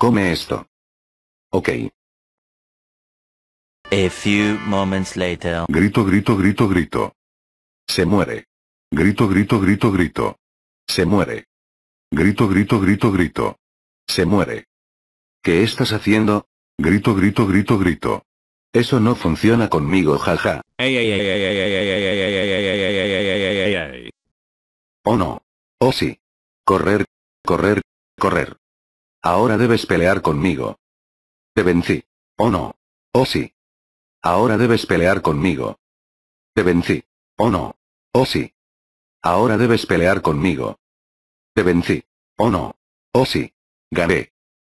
Come esto. Ok. Grito, grito, grito, grito. Se muere. Grito, grito, grito, grito. Se muere. Grito, grito, grito, grito. Se muere. ¿Qué estás haciendo? Grito, grito, grito, grito. Eso no funciona conmigo, jaja. Oh no. Oh sí. Correr, correr, correr. Ahora debes pelear conmigo. Te vencí. o no. o sí. Ahora debes pelear conmigo. Te vencí. o no. o sí. Ahora debes pelear conmigo. Te vencí. o no. o sí. Gané.